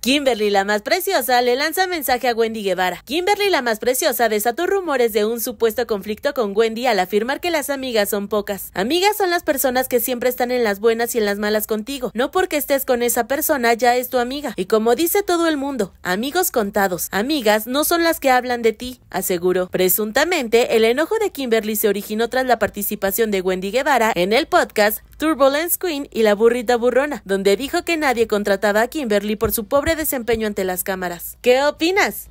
Kimberly, la más preciosa, le lanza mensaje a Wendy Guevara. Kimberly, la más preciosa, desató rumores de un supuesto conflicto con Wendy al afirmar que las amigas son pocas. Amigas son las personas que siempre están en las buenas y en las malas contigo. No porque estés con esa persona ya es tu amiga. Y como dice todo el mundo, amigos contados, amigas no son las que hablan de ti, aseguró. Presuntamente, el enojo de Kimberly se originó tras la participación de Wendy Guevara en el podcast Turbulence Queen y La Burrita Burrona, donde dijo que nadie contrataba a Kimberly por su pobre desempeño ante las cámaras. ¿Qué opinas?